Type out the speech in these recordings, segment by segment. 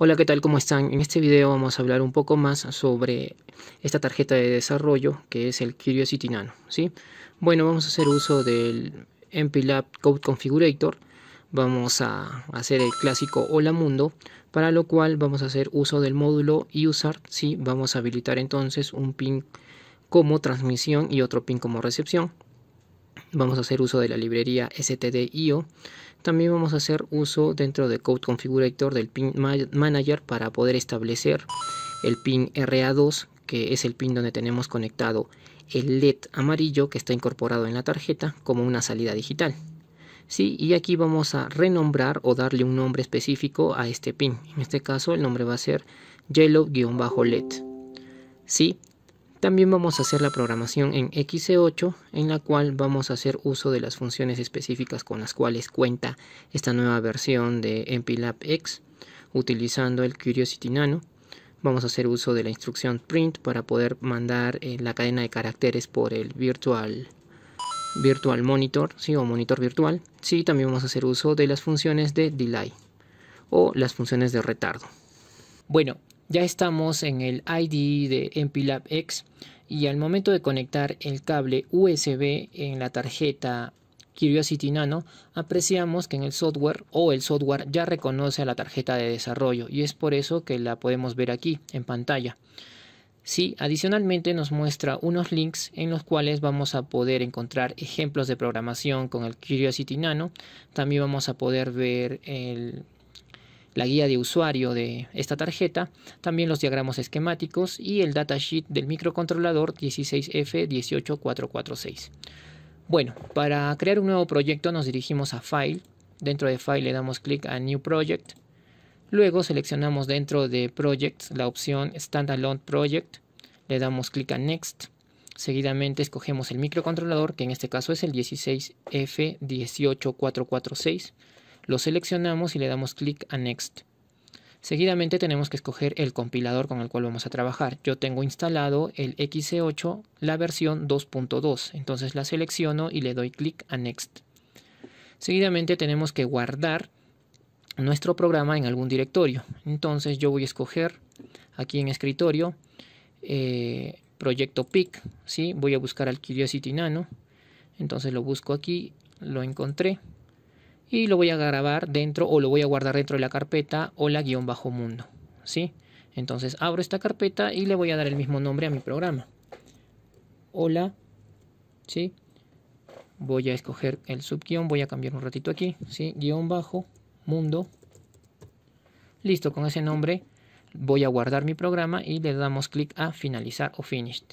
Hola, ¿qué tal? ¿Cómo están? En este video vamos a hablar un poco más sobre esta tarjeta de desarrollo que es el Curiosity Nano, ¿sí? Bueno, vamos a hacer uso del MPLAB Code Configurator. Vamos a hacer el clásico Hola Mundo, para lo cual vamos a hacer uso del módulo User, ¿sí? Vamos a habilitar entonces un pin como transmisión y otro pin como recepción. Vamos a hacer uso de la librería stdio también vamos a hacer uso dentro de Code Configurator del Pin Manager para poder establecer el pin RA2, que es el pin donde tenemos conectado el LED amarillo que está incorporado en la tarjeta como una salida digital. Sí, y aquí vamos a renombrar o darle un nombre específico a este pin. En este caso el nombre va a ser yellow-led. Sí, también vamos a hacer la programación en xc 8 en la cual vamos a hacer uso de las funciones específicas con las cuales cuenta esta nueva versión de MPLAB X utilizando el Curiosity Nano. Vamos a hacer uso de la instrucción print para poder mandar eh, la cadena de caracteres por el virtual virtual monitor, sí, o monitor virtual. Sí, también vamos a hacer uso de las funciones de delay o las funciones de retardo. Bueno, ya estamos en el ID de MPLAB X y al momento de conectar el cable USB en la tarjeta Curiosity Nano, apreciamos que en el software o el software ya reconoce a la tarjeta de desarrollo y es por eso que la podemos ver aquí en pantalla. Sí, adicionalmente nos muestra unos links en los cuales vamos a poder encontrar ejemplos de programación con el Curiosity Nano. También vamos a poder ver el, la guía de usuario de esta tarjeta, también los diagramas esquemáticos y el datasheet del microcontrolador 16F18446. Bueno, para crear un nuevo proyecto nos dirigimos a File, dentro de File le damos clic a New Project, luego seleccionamos dentro de Projects la opción Standalone Project, le damos clic a Next, seguidamente escogemos el microcontrolador que en este caso es el 16F18446, lo seleccionamos y le damos clic a Next. Seguidamente tenemos que escoger el compilador con el cual vamos a trabajar. Yo tengo instalado el XC8, la versión 2.2, entonces la selecciono y le doy clic a Next. Seguidamente tenemos que guardar nuestro programa en algún directorio. Entonces yo voy a escoger aquí en escritorio eh, proyecto PIC, ¿sí? voy a buscar al Curiosity Nano, entonces lo busco aquí, lo encontré y lo voy a grabar dentro o lo voy a guardar dentro de la carpeta hola bajo mundo. ¿sí? Entonces abro esta carpeta y le voy a dar el mismo nombre a mi programa. Hola, ¿sí? voy a escoger el subguión, voy a cambiar un ratito aquí, ¿sí? guión bajo mundo. Listo, con ese nombre voy a guardar mi programa y le damos clic a finalizar o finished.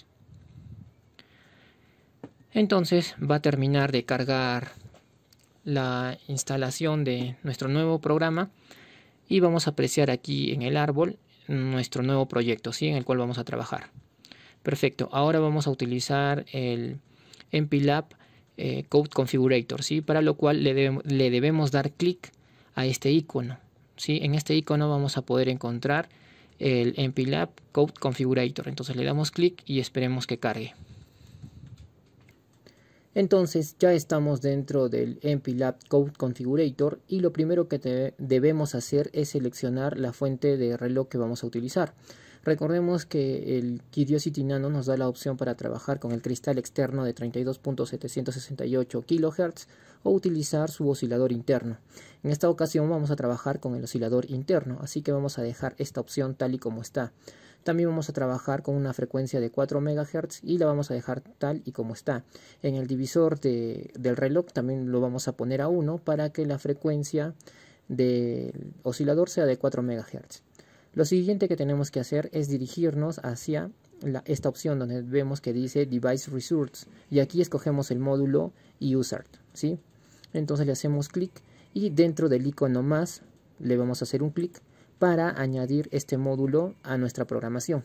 Entonces va a terminar de cargar la instalación de nuestro nuevo programa y vamos a apreciar aquí en el árbol nuestro nuevo proyecto, ¿sí? en el cual vamos a trabajar. Perfecto, ahora vamos a utilizar el MPLAB eh, Code Configurator, ¿sí? para lo cual le, debemos dar clic a este icono. ¿sí? En este icono vamos a poder encontrar el MPLAB Code Configurator. Entonces le damos clic y esperemos que cargue. Entonces ya estamos dentro del MP Lab Code Configurator y lo primero que debemos hacer es seleccionar la fuente de reloj que vamos a utilizar. Recordemos que el Curiosity Nano nos da la opción para trabajar con el cristal externo de 32.768 kHz o utilizar su oscilador interno. En esta ocasión vamos a trabajar con el oscilador interno, así que vamos a dejar esta opción tal y como está. También vamos a trabajar con una frecuencia de 4 MHz y la vamos a dejar tal y como está. En el divisor del reloj también lo vamos a poner a 1 para que la frecuencia del oscilador sea de 4 MHz. Lo siguiente que tenemos que hacer es dirigirnos hacia esta opción donde vemos que dice Device Resource y aquí escogemos el módulo y ¿sí? Entonces le hacemos clic y dentro del icono más le vamos a hacer un clic para añadir este módulo a nuestra programación.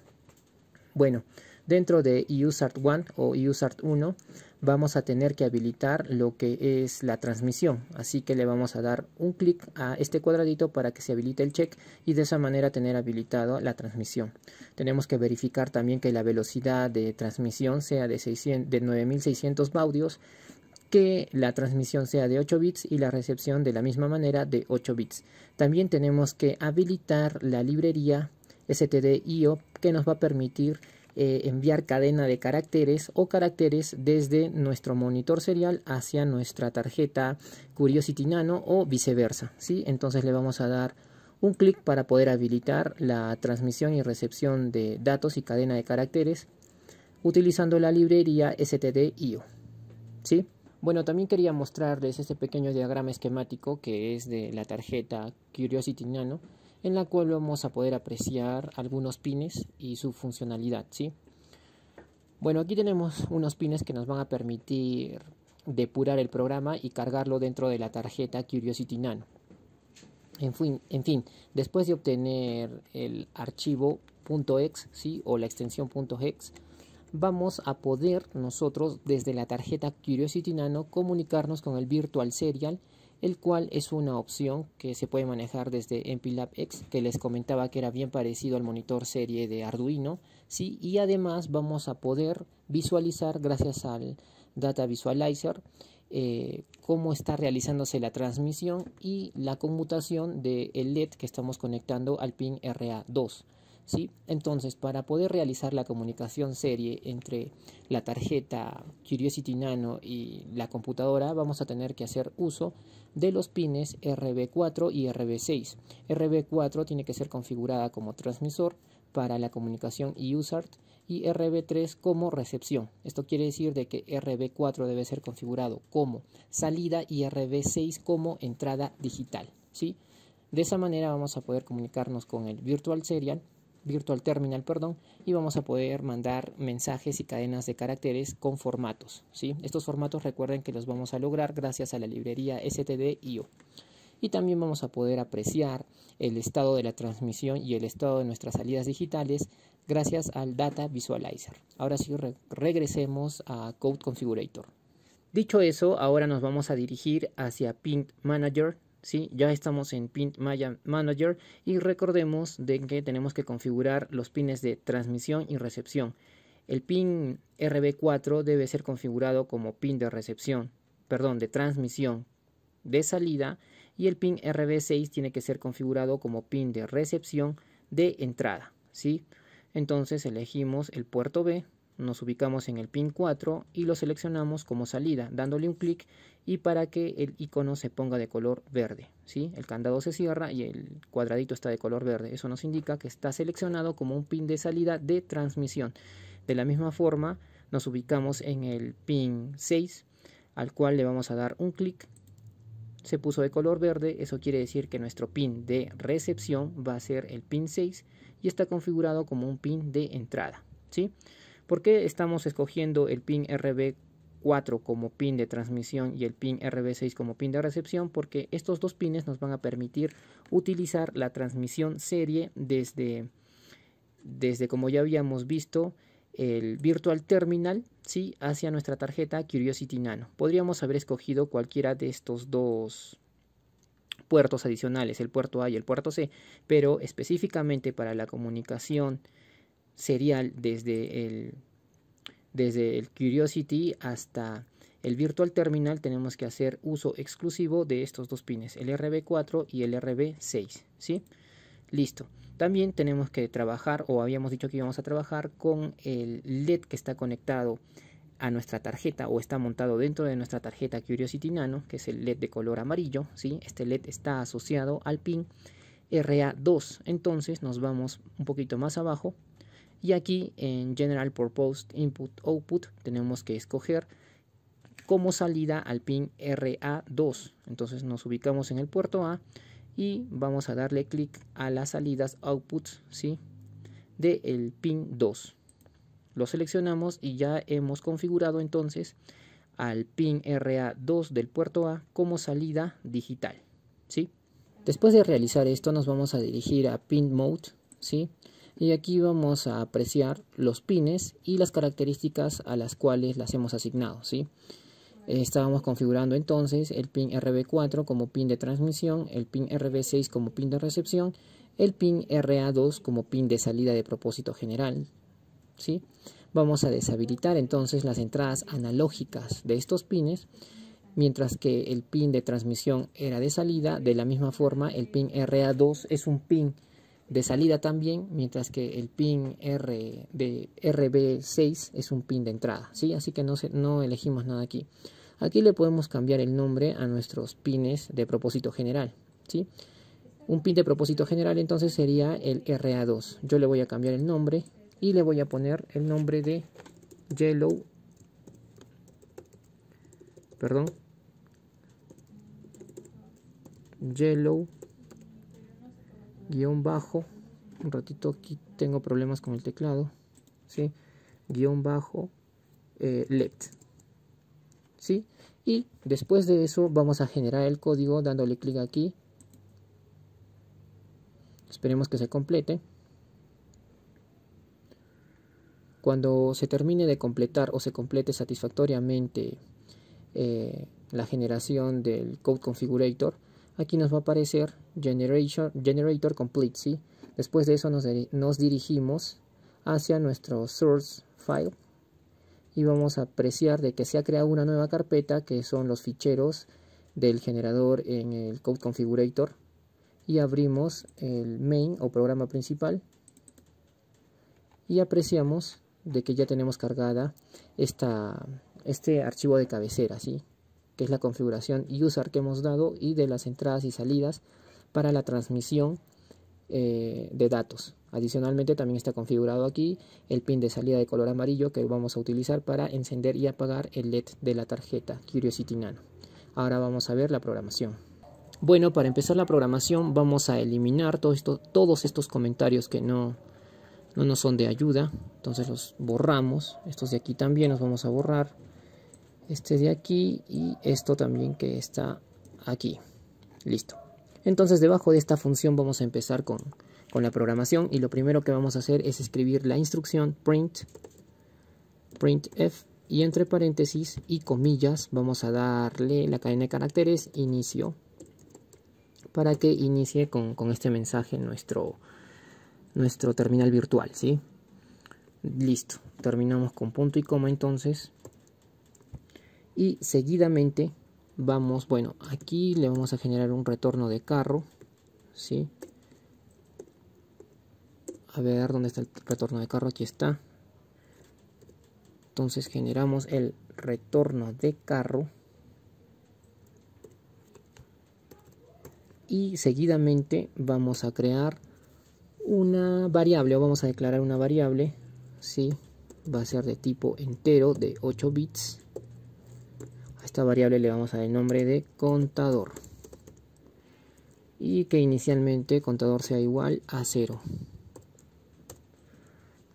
Bueno, dentro de USART 1 o usart 1 vamos a tener que habilitar lo que es la transmisión. Así que le vamos a dar un clic a este cuadradito para que se habilite el check y de esa manera tener habilitado la transmisión. Tenemos que verificar también que la velocidad de transmisión sea de, de 9600 baudios que la transmisión sea de 8 bits y la recepción de la misma manera de 8 bits. También tenemos que habilitar la librería stdio que nos va a permitir eh, enviar cadena de caracteres o caracteres desde nuestro monitor serial hacia nuestra tarjeta Curiosity Nano o viceversa. ¿sí? Entonces le vamos a dar un clic para poder habilitar la transmisión y recepción de datos y cadena de caracteres utilizando la librería stdio. ¿sí? Bueno, también quería mostrarles este pequeño diagrama esquemático que es de la tarjeta Curiosity Nano, en la cual vamos a poder apreciar algunos pines y su funcionalidad, ¿sí? Bueno, aquí tenemos unos pines que nos van a permitir depurar el programa y cargarlo dentro de la tarjeta Curiosity Nano. En fin, después de obtener el archivo .exe o la extensión .exe, vamos a poder nosotros desde la tarjeta Curiosity Nano comunicarnos con el Virtual Serial, el cual es una opción que se puede manejar desde MPLAB X, que les comentaba que era bien parecido al monitor serie de Arduino, y además vamos a poder visualizar gracias al Data Visualizer eh, cómo está realizándose la transmisión y la conmutación del LED que estamos conectando al pin RA2. Entonces, para poder realizar la comunicación serie entre la tarjeta Curiosity Nano y la computadora, vamos a tener que hacer uso de los pines RB4 y RB6. RB4 tiene que ser configurada como transmisor para la comunicación y USART y RB3 como recepción. Esto quiere decir de que RB4 debe ser configurado como salida y RB6 como entrada digital, De esa manera vamos a poder comunicarnos con el Virtual Serial Virtual Terminal, perdón, y vamos a poder mandar mensajes y cadenas de caracteres con formatos, ¿sí? Estos formatos recuerden que los vamos a lograr gracias a la librería stdio. Y también vamos a poder apreciar el estado de la transmisión y el estado de nuestras salidas digitales gracias al Data Visualizer. Ahora sí regresemos a Code Configurator. Dicho eso, ahora nos vamos a dirigir hacia Pint Manager ¿sí? Ya estamos en Pin Manager y recordemos de que tenemos que configurar los pines de transmisión y recepción. El pin RB4 debe ser configurado como pin de recepción, perdón, de transmisión de salida y el pin RB6 tiene que ser configurado como pin de recepción de entrada, ¿sí? Entonces elegimos el puerto B nos ubicamos en el pin 4 y lo seleccionamos como salida, dándole un clic y para que el icono se ponga de color verde. ¿sí? El candado se cierra y el cuadradito está de color verde. Eso nos indica que está seleccionado como un pin de salida de transmisión. De la misma forma, nos ubicamos en el pin 6, al cual le vamos a dar un clic. Se puso de color verde, eso quiere decir que nuestro pin de recepción va a ser el pin 6 y está configurado como un pin de entrada. ¿sí? ¿Por qué estamos escogiendo el pin RB4 como pin de transmisión y el pin RB6 como pin de recepción? Porque estos dos pines nos van a permitir utilizar la transmisión serie desde, desde como ya habíamos visto, el Virtual Terminal ¿sí? hacia nuestra tarjeta Curiosity Nano. Podríamos haber escogido cualquiera de estos dos puertos adicionales, el puerto A y el puerto C, pero específicamente para la comunicación serial desde el desde el Curiosity hasta el Virtual Terminal tenemos que hacer uso exclusivo de estos dos pines, el RB4 y el RB6, ¿sí? Listo. También tenemos que trabajar, o habíamos dicho que íbamos a trabajar con el LED que está conectado a nuestra tarjeta o está montado dentro de nuestra tarjeta Curiosity Nano, que es el LED de color amarillo, ¿sí? Este LED está asociado al pin RA2. Entonces nos vamos un poquito más abajo y aquí en General Purpose Input Output tenemos que escoger como salida al pin RA2. Entonces nos ubicamos en el puerto A y vamos a darle clic a las salidas outputs ¿sí? del el pin 2. Lo seleccionamos y ya hemos configurado entonces al pin RA2 del puerto A como salida digital. ¿sí? Después de realizar esto nos vamos a dirigir a pin mode. ¿sí? Y aquí vamos a apreciar los pines y las características a las cuales las hemos asignado. ¿sí? Estábamos configurando entonces el pin RB4 como pin de transmisión, el pin RB6 como pin de recepción, el pin RA2 como pin de salida de propósito general. ¿sí? Vamos a deshabilitar entonces las entradas analógicas de estos pines mientras que el pin de transmisión era de salida, de la misma forma el pin RA2 es un pin de salida también, mientras que el pin R de RB6 es un pin de entrada, ¿sí? Así que no, no elegimos nada aquí. Aquí le podemos cambiar el nombre a nuestros pines de propósito general, ¿sí? Un pin de propósito general entonces sería el RA2. Yo le voy a cambiar el nombre y le voy a poner el nombre de Yellow, perdón, Yellow guión bajo, un ratito aquí tengo problemas con el teclado, ¿sí? guión bajo eh, LED ¿sí? Y después de eso vamos a generar el código dándole clic aquí. Esperemos que se complete. Cuando se termine de completar o se complete satisfactoriamente eh, la generación del Code Configurator, Aquí nos va a aparecer Generator Complete, ¿sí? Después de eso nos, dirigimos hacia nuestro source file y vamos a apreciar de que se ha creado una nueva carpeta que son los ficheros del generador en el Code Configurator y abrimos el main o programa principal y apreciamos de que ya tenemos cargada este archivo de cabecera, ¿sí? que es la configuración user que hemos dado, y de las entradas y salidas para la transmisión eh, de datos. Adicionalmente también está configurado aquí el pin de salida de color amarillo que vamos a utilizar para encender y apagar el LED de la tarjeta Curiosity Nano. Ahora vamos a ver la programación. Bueno, para empezar la programación vamos a eliminar todos estos comentarios que no, no nos son de ayuda. Entonces los borramos. Estos de aquí también los vamos a borrar este de aquí y esto también que está aquí. Listo. Entonces debajo de esta función vamos a empezar con, la programación y lo primero que vamos a hacer es escribir la instrucción print, printf y entre paréntesis y comillas vamos a darle la cadena de caracteres inicio para que inicie con, este mensaje nuestro, nuestro terminal virtual, ¿sí? Listo, terminamos con punto y coma entonces y seguidamente vamos bueno aquí le vamos a generar un retorno de carro sí a ver dónde está el retorno de carro aquí está entonces generamos el retorno de carro y seguidamente vamos a crear una variable o vamos a declarar una variable sí va a ser de tipo entero de 8 bits a esta variable le vamos a dar el nombre de contador. Y que inicialmente contador sea igual a 0.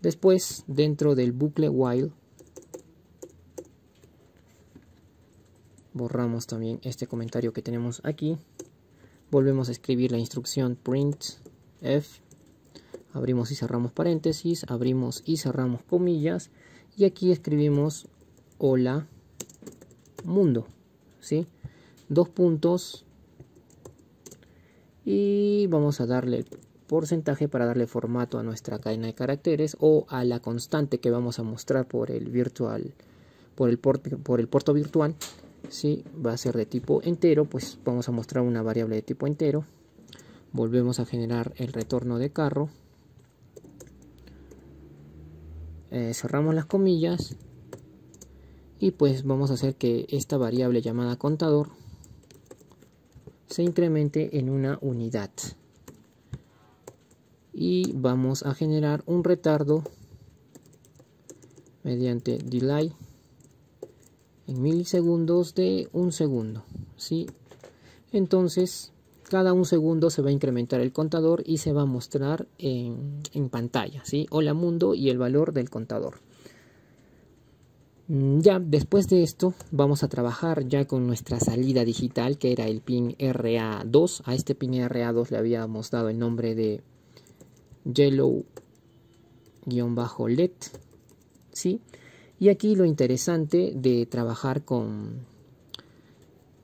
Después, dentro del bucle while, borramos también este comentario que tenemos aquí. Volvemos a escribir la instrucción print f, Abrimos y cerramos paréntesis, abrimos y cerramos comillas. Y aquí escribimos hola mundo. ¿sí? Dos puntos. Y vamos a darle porcentaje para darle formato a nuestra cadena de caracteres o a la constante que vamos a mostrar por el virtual por el, por el puerto virtual si va a ser de tipo entero pues vamos a mostrar una variable de tipo entero volvemos a generar el retorno de carro eh, cerramos las comillas y pues vamos a hacer que esta variable llamada contador se incremente en una unidad y vamos a generar un retardo mediante delay en milisegundos de un segundo ¿sí? entonces cada un segundo se va a incrementar el contador y se va a mostrar en, pantalla ¿sí? hola mundo y el valor del contador Mm, ya después de esto vamos a trabajar ya con nuestra salida digital que era el pin RA2. A este pin RA2 le habíamos dado el nombre de yellow-led. ¿sí? Y aquí lo interesante de trabajar con,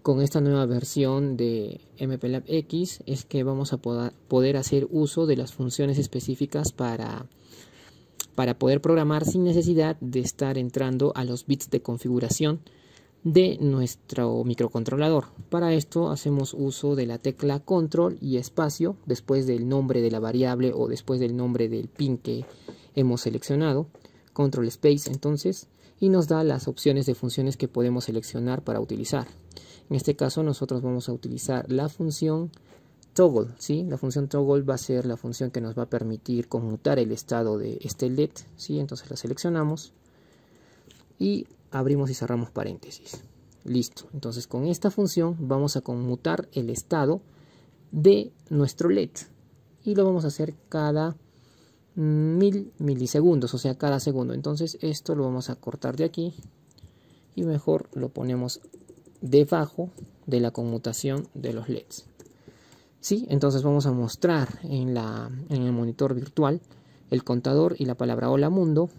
con esta nueva versión de MPLAB X es que vamos a poder hacer uso de las funciones específicas para para poder programar sin necesidad de estar entrando a los bits de configuración de nuestro microcontrolador. Para esto hacemos uso de la tecla control y espacio después del nombre de la variable o después del nombre del pin que hemos seleccionado. Control space entonces y nos da las opciones de funciones que podemos seleccionar para utilizar. En este caso nosotros vamos a utilizar la función toggle, ¿sí? La función toggle va a ser la función que nos va a permitir conmutar el estado de este LED, Entonces la seleccionamos y abrimos y cerramos paréntesis. Listo. Entonces con esta función vamos a conmutar el estado de nuestro LED y lo vamos a hacer cada mil milisegundos, o sea, cada segundo. Entonces esto lo vamos a cortar de aquí y mejor lo ponemos debajo de la conmutación de los LEDs. Sí, entonces vamos a mostrar en, la, en el monitor virtual el contador y la palabra hola mundo.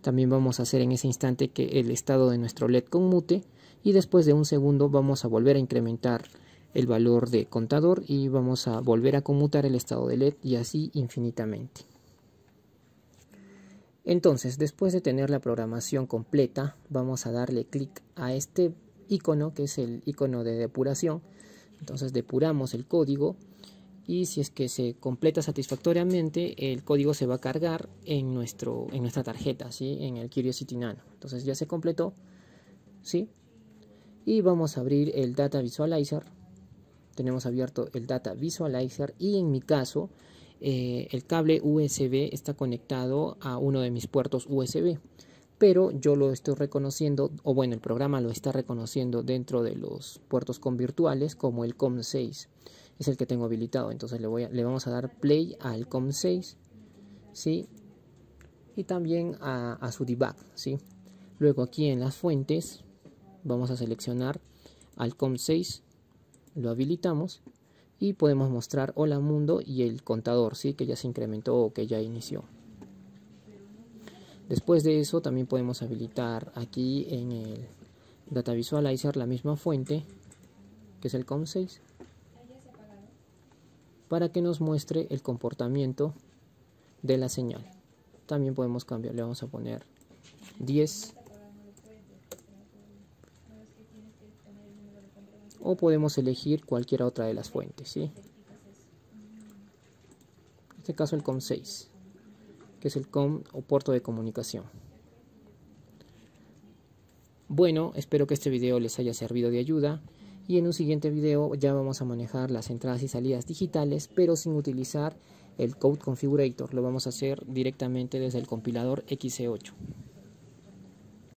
También vamos a hacer en ese instante que el estado de nuestro LED conmute y después de un segundo vamos a volver a incrementar el valor de contador y vamos a volver a conmutar el estado de LED y así infinitamente. Entonces, después de tener la programación completa, vamos a darle clic a este icono que es el icono de depuración entonces depuramos el código y si es que se completa satisfactoriamente, el código se va a cargar en, nuestro, en nuestra tarjeta, ¿sí? en el Curiosity Nano. Entonces ya se completó. ¿sí? Y vamos a abrir el Data Visualizer. Tenemos abierto el Data Visualizer y en mi caso eh, el cable USB está conectado a uno de mis puertos USB pero yo lo estoy reconociendo, o bueno, el programa lo está reconociendo dentro de los puertos con virtuales como el COM6, es el que tengo habilitado, entonces le, vamos a dar play al COM6, ¿sí? Y también a, a su debug, ¿sí? Luego aquí en las fuentes vamos a seleccionar al COM6, lo habilitamos y podemos mostrar hola mundo y el contador, ¿sí? Que ya se incrementó o que ya inició. Después de eso también podemos habilitar aquí en el Data Visualizer la misma fuente que es el COM6 para que nos muestre el comportamiento de la señal. También podemos cambiar, le vamos a poner 10 o podemos elegir cualquiera otra de las fuentes. ¿sí? En este caso el COM6 que es el COM o puerto de comunicación. Bueno, espero que este video les haya servido de ayuda y en un siguiente video ya vamos a manejar las entradas y salidas digitales pero sin utilizar el Code Configurator, lo vamos a hacer directamente desde el compilador xc 8